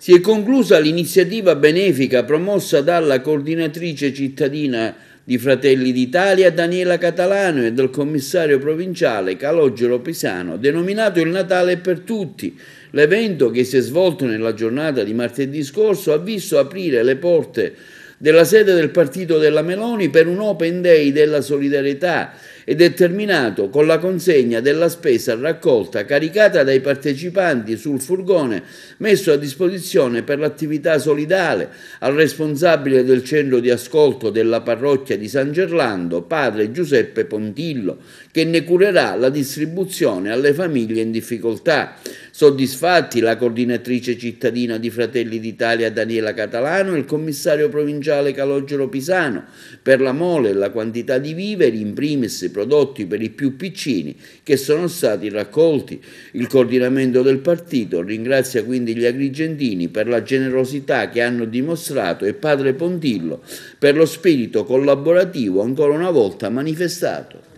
Si è conclusa l'iniziativa benefica promossa dalla coordinatrice cittadina di Fratelli d'Italia Daniela Catalano e dal commissario provinciale Calogero Pisano, denominato Il Natale per tutti. L'evento che si è svolto nella giornata di martedì scorso ha visto aprire le porte della sede del partito della Meloni per un Open Day della solidarietà ed è terminato con la consegna della spesa raccolta caricata dai partecipanti sul furgone messo a disposizione per l'attività solidale al responsabile del centro di ascolto della parrocchia di San Gerlando, padre Giuseppe Pontillo, che ne curerà la distribuzione alle famiglie in difficoltà. Soddisfatti la coordinatrice cittadina di Fratelli d'Italia Daniela Catalano e il commissario provinciale Calogero Pisano per la mole e la quantità di viveri, in primis prodotti per i più piccini, che sono stati raccolti. Il coordinamento del partito ringrazia quindi gli agrigentini per la generosità che hanno dimostrato e padre Pontillo per lo spirito collaborativo ancora una volta manifestato.